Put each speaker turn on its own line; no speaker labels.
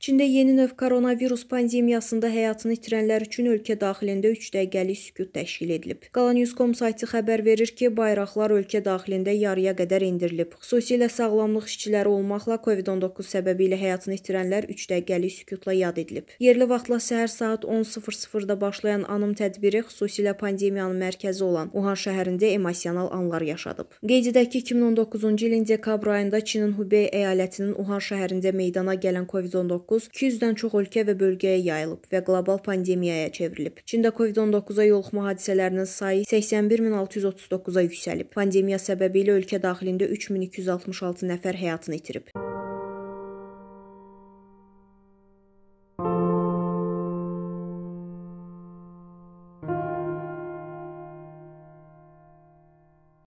Çində yeni növ koronavirus pandemiyasında həyatını itirənlər üçün ölkə daxilində 3 dəqiqəlik sükut təşkil edilib. Qalanews.com saytı xəbər verir ki, bayraqlar ölkə daxilində yarıya qədər endirilib. Xüsusilə sağlamlıq işçiləri olmaqla COVID-19 səbəbi ilə həyatını itirənlər 3 dəqiqəlik sükutla yad edilib. Yerli vaxtla səhər saat 10:00-da başlayan anım tədbiri xüsusilə pandemiyanın mərkəzi olan Uhan şəhərində emosional anlar yaşadıb. Qeyd edək ki, 2019-cu ilin dekabr ayında Çinin Hubey əyalətinin Uhan şəhərində meydana gələn COVID-19 200-dən çox ölkə və bölgəyə yayılıb və qlobal pandemiyaya çevrilib. Çində COVID-19-a yoluxma hadisələrinin sayı 81639-a yüksəlib. Pandemiya səbəbilə ölkə daxilində 3266 nəfər həyatını itirib.